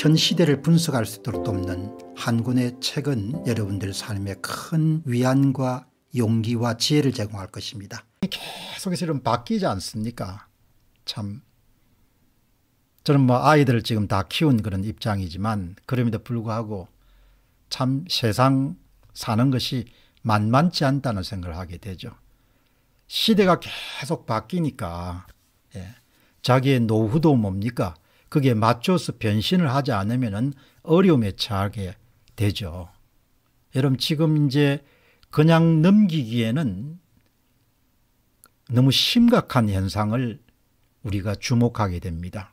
현 시대를 분석할 수 있도록 돕는 한군의 책은 여러분들 삶에 큰 위안과 용기와 지혜를 제공할 것입니다. 계속해서 이런 바뀌지 않습니까? 참 저는 뭐 아이들을 지금 다 키운 그런 입장이지만 그럼에도 불구하고 참 세상 사는 것이 만만치 않다는 생각을 하게 되죠. 시대가 계속 바뀌니까 예. 자기의 노후도 뭡니까? 그게 맞춰서 변신을 하지 않으면 어려움에 처하게 되죠. 여러분 지금 이제 그냥 넘기기에는 너무 심각한 현상을 우리가 주목하게 됩니다.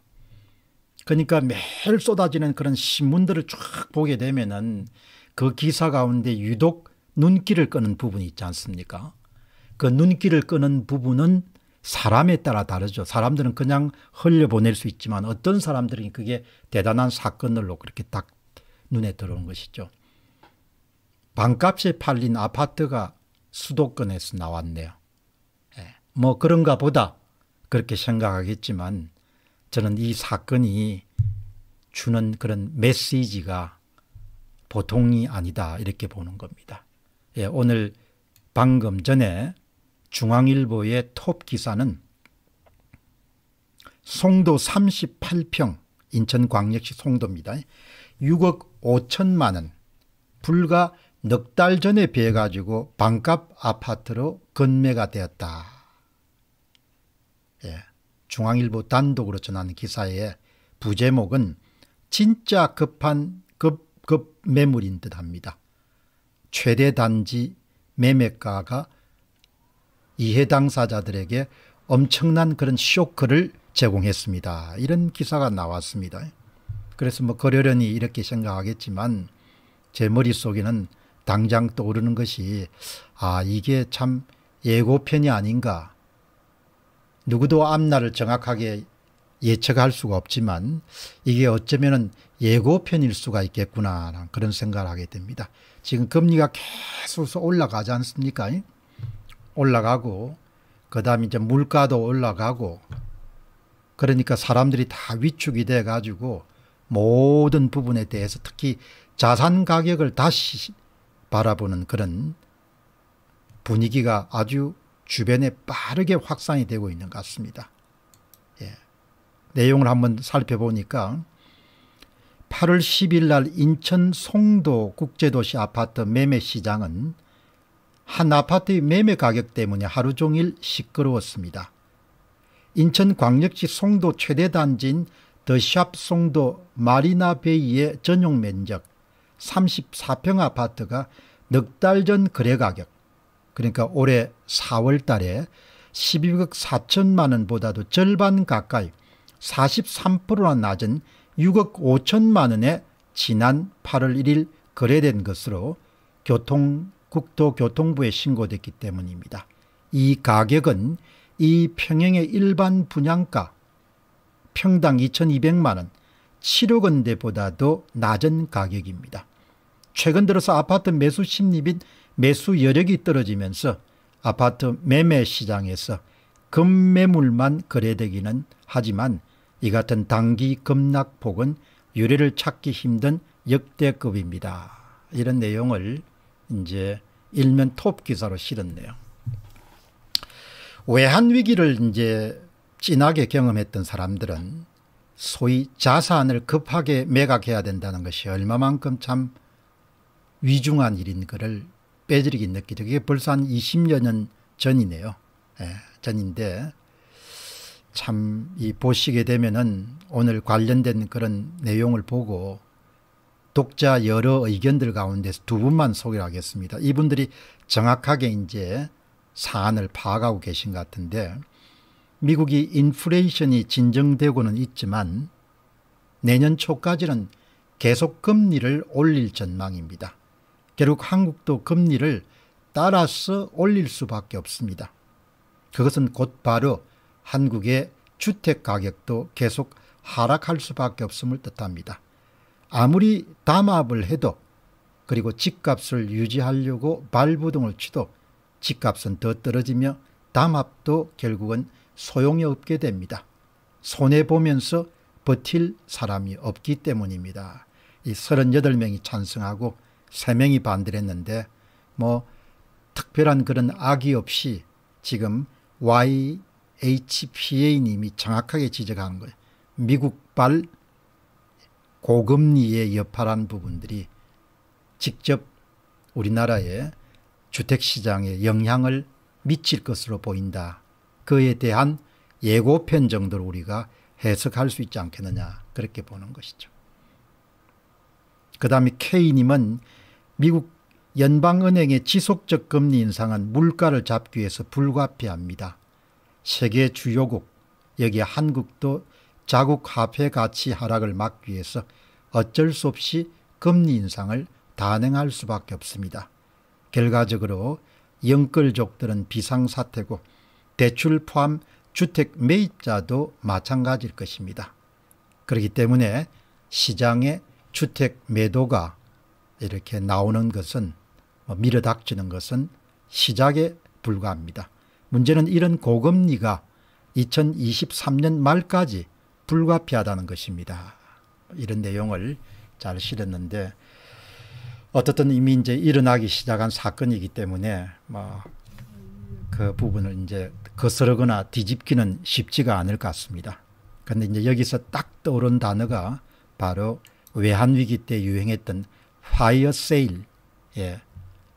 그러니까 매일 쏟아지는 그런 신문들을 쭉 보게 되면은 그 기사 가운데 유독 눈길을 끄는 부분이 있지 않습니까? 그 눈길을 끄는 부분은 사람에 따라 다르죠. 사람들은 그냥 흘려보낼 수 있지만 어떤 사람들은 그게 대단한 사건으로 그렇게 딱 눈에 들어온 것이죠. 반값에 팔린 아파트가 수도권에서 나왔네요. 예, 뭐 그런가 보다 그렇게 생각하겠지만 저는 이 사건이 주는 그런 메시지가 보통이 아니다 이렇게 보는 겁니다. 예, 오늘 방금 전에 중앙일보의 톱 기사는 송도 38평 인천광역시 송도입니다. 6억 5천만 원 불과 넉 달 전에 비해 가지고 반값 아파트로 건매가 되었다. 예, 중앙일보 단독으로 전하는 기사의 부제목은 진짜 급한 급, 급 매물인 듯 합니다. 최대 단지 매매가가 이해 당사자들에게 엄청난 그런 쇼크를 제공했습니다. 이런 기사가 나왔습니다. 그래서 뭐 거려려니 이렇게 생각하겠지만 제 머릿속에는 당장 떠오르는 것이 아 이게 참 예고편이 아닌가 누구도 앞날을 정확하게 예측할 수가 없지만 이게 어쩌면 예고편일 수가 있겠구나 그런 생각을 하게 됩니다. 지금 금리가 계속 올라가지 않습니까? 올라가고 그다음 이제 물가도 올라가고 그러니까 사람들이 다 위축이 돼 가지고 모든 부분에 대해서 특히 자산 가격을 다시 바라보는 그런 분위기가 아주 주변에 빠르게 확산이 되고 있는 것 같습니다. 예. 내용을 한번 살펴보니까 8월 10일 날 인천 송도 국제도시 아파트 매매 시장은 한 아파트의 매매 가격 때문에 하루 종일 시끄러웠습니다. 인천광역시 송도 최대 단지인 더샵 송도 마리나베이의 전용 면적 34평 아파트가 넉 달 전 거래 가격 그러니까 올해 4월 달에 12억 4천만 원보다도 절반 가까이 43%나 낮은 6억 5천만 원에 지난 8월 1일 거래된 것으로 교통 국토교통부에 신고됐기 때문입니다. 이 가격은 이 평형의 일반 분양가 평당 2,200만 원, 7억 원대보다도 낮은 가격입니다. 최근 들어서 아파트 매수 심리 및 매수 여력이 떨어지면서 아파트 매매 시장에서 급매물만 거래되기는 하지만 이 같은 단기 급락폭은 유례를 찾기 힘든 역대급입니다. 이런 내용을 이제 일면 톱 기사로 실었네요. 외환 위기를 이제 진하게 경험했던 사람들은 소위 자산을 급하게 매각해야 된다는 것이 얼마만큼 참 위중한 일인 것을 빼지르기 느끼죠. 이게 벌써 한 20년 전이네요. 예, 전인데 참 이 보시게 되면은 오늘 관련된 그런 내용을 보고 독자 여러 의견들 가운데서 두 분만 소개를 하겠습니다. 이분들이 정확하게 이제 사안을 파악하고 계신 것 같은데 미국이 인플레이션이 진정되고는 있지만 내년 초까지는 계속 금리를 올릴 전망입니다. 결국 한국도 금리를 따라서 올릴 수밖에 없습니다. 그것은 곧바로 한국의 주택 가격도 계속 하락할 수밖에 없음을 뜻합니다. 아무리 담합을 해도 그리고 집값을 유지하려고 발부동을 치도 집값은 더 떨어지며 담합도 결국은 소용이 없게 됩니다. 손해보면서 버틸 사람이 없기 때문입니다. 이 38명이 찬성하고 3명이 반대를 했는데 뭐 특별한 그런 악의 없이 지금 YHPA님이 정확하게 지적한 거예요. 미국발 고금리에 여파란 부분들이 직접 우리나라의 주택시장에 영향을 미칠 것으로 보인다. 그에 대한 예고편 정도로 우리가 해석할 수 있지 않겠느냐 그렇게 보는 것이죠. 그 다음에 K님은 미국 연방은행의 지속적 금리 인상은 물가를 잡기 위해서 불가피합니다. 세계 주요국 여기에 한국도 자국 화폐 가치 하락을 막기 위해서 어쩔 수 없이 금리 인상을 단행할 수밖에 없습니다. 결과적으로 영끌족들은 비상사태고 대출 포함 주택 매입자도 마찬가지일 것입니다. 그렇기 때문에 시장의 주택 매도가 이렇게 나오는 것은 뭐 밀어닥치는 것은 시작에 불과합니다. 문제는 이런 고금리가 2023년 말까지 불가피하다는 것입니다. 이런 내용을 잘 실었는데 어떻든 이미 이제 일어나기 시작한 사건이기 때문에 뭐그 부분을 이제 거스르거나 뒤집기는 쉽지가 않을 것 같습니다. 근데 이제 여기서 딱 떠오른 단어가 바로 외환위기 때 유행했던 파이어 세일, 예.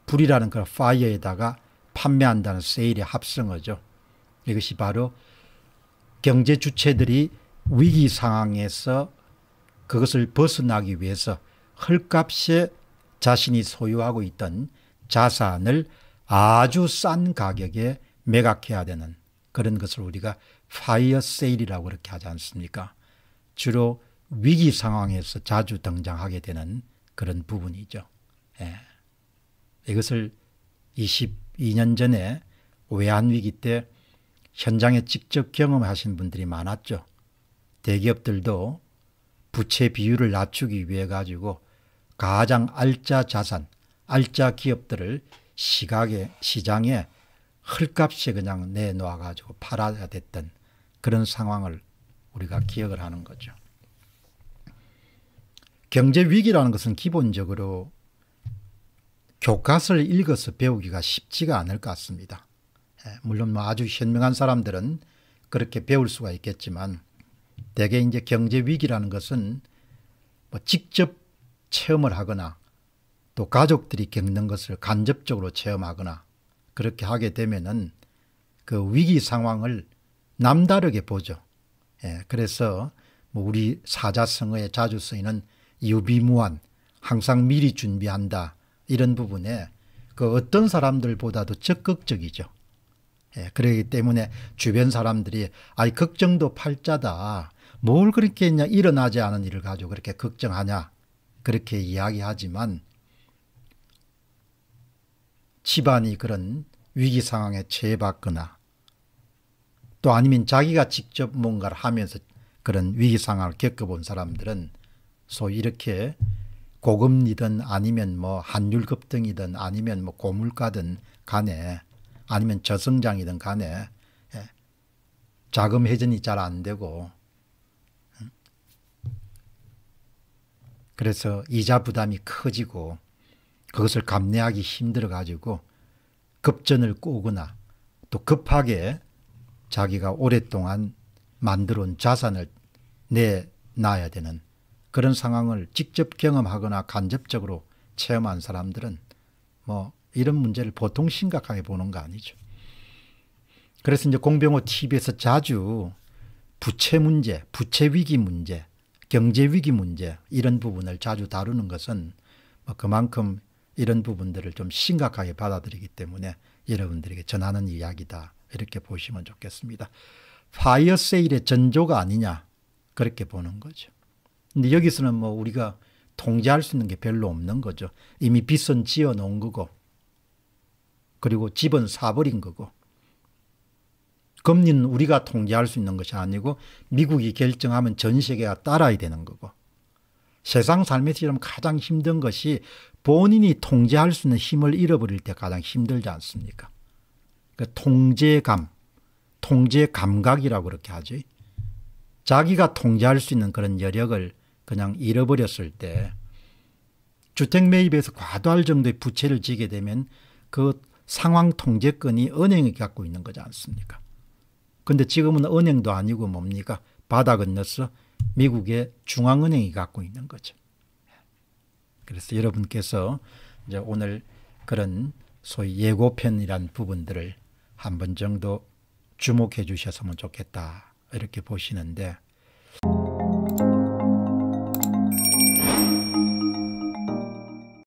불이라는 그런 파이어에다가 판매한다는 세일의 합성어죠. 이것이 바로 경제 주체들이 위기 상황에서 그것을 벗어나기 위해서 헐값에 자신이 소유하고 있던 자산을 아주 싼 가격에 매각해야 되는 그런 것을 우리가 파이어 세일이라고 그렇게 하지 않습니까? 주로 위기 상황에서 자주 등장하게 되는 그런 부분이죠. 예. 이것을 22년 전에 외환위기 때 현장에 직접 경험하신 분들이 많았죠. 대기업들도 부채 비율을 낮추기 위해 가지고 가장 알짜 자산, 알짜 기업들을 시각에 시장에 헐값에 그냥 내놓아 가지고 팔아야 됐던 그런 상황을 우리가 기억을 하는 거죠. 경제 위기라는 것은 기본적으로 교과서를 읽어서 배우기가 쉽지가 않을 것 같습니다. 예, 물론 뭐 아주 현명한 사람들은 그렇게 배울 수가 있겠지만 대개 이제 경제 위기라는 것은 뭐 직접 체험을 하거나 또 가족들이 겪는 것을 간접적으로 체험하거나 그렇게 하게 되면은 그 위기 상황을 남다르게 보죠. 예, 그래서 뭐 우리 사자성어에 자주 쓰이는 유비무한 항상 미리 준비한다 이런 부분에 그 어떤 사람들보다도 적극적이죠. 예, 그러기 때문에 주변 사람들이 아이 걱정도 팔자다. 뭘 그렇게 했냐 일어나지 않은 일을 가지고 그렇게 걱정하냐 그렇게 이야기하지만 집안이 그런 위기 상황에 처해봤거나또 아니면 자기가 직접 뭔가를 하면서 그런 위기 상황을 겪어본 사람들은 소위 이렇게 고금리든 아니면 뭐 한율급등이든 아니면 뭐 고물가든 간에 아니면 저성장이든 간에 예, 자금 회전이 잘 안 되고 그래서 이자 부담이 커지고 그것을 감내하기 힘들어 가지고 급전을 꼬거나 또 급하게 자기가 오랫동안 만들어 온 자산을 내놔야 되는 그런 상황을 직접 경험하거나 간접적으로 체험한 사람들은 뭐 이런 문제를 보통 심각하게 보는 거 아니죠. 그래서 이제 공병호 TV에서 자주 부채 문제, 부채 위기 문제 경제 위기 문제 이런 부분을 자주 다루는 것은 뭐 그만큼 이런 부분들을 좀 심각하게 받아들이기 때문에 여러분들에게 전하는 이야기다 이렇게 보시면 좋겠습니다. 파이어 세일의 전조가 아니냐 그렇게 보는 거죠. 근데 여기서는 뭐 우리가 통제할 수 있는 게 별로 없는 거죠. 이미 빚은 지어 놓은 거고 그리고 집은 사버린 거고 금리는 우리가 통제할 수 있는 것이 아니고 미국이 결정하면 전 세계가 따라야 되는 거고 세상 삶에서 지금 가장 힘든 것이 본인이 통제할 수 있는 힘을 잃어버릴 때 가장 힘들지 않습니까? 그 통제감, 통제 감각이라고 그렇게 하죠. 자기가 통제할 수 있는 그런 여력을 그냥 잃어버렸을 때 주택 매입에서 과도할 정도의 부채를 지게 되면 그 상황 통제권이 은행이 갖고 있는 거지 않습니까? 근데 지금은 은행도 아니고 뭡니까? 바다 건너서 미국의 중앙은행이 갖고 있는 거죠. 그래서 여러분께서 이제 오늘 그런 소위 예고편이란 부분들을 한 번 정도 주목해 주셨으면 좋겠다 이렇게 보시는데